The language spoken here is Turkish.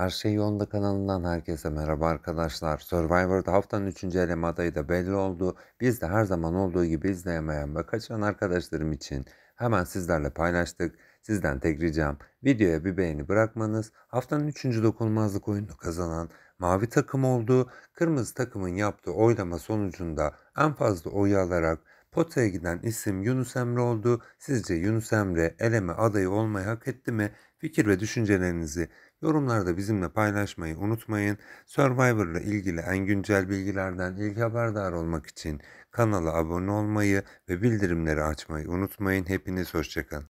Her Şey Yolunda kanalından herkese merhaba arkadaşlar. Survivor'da haftanın 3. eleme adayı da belli oldu. Biz de her zaman olduğu gibi izleyemeyen ve kaçan arkadaşlarım için hemen sizlerle paylaştık. Sizden tek ricam videoya bir beğeni bırakmanız, haftanın 3. dokunmazlık oyunu kazanan mavi takım oldu, kırmızı takımın yaptığı oylama sonucunda en fazla oy alarak potaya giden isim Yunus Emre oldu. Sizce Yunus Emre eleme adayı olmayı hak etti mi? Fikir ve düşüncelerinizi yorumlarda bizimle paylaşmayı unutmayın. Survivor ile ilgili en güncel bilgilerden ilk haberdar olmak için kanala abone olmayı ve bildirimleri açmayı unutmayın. Hepiniz hoşçakalın.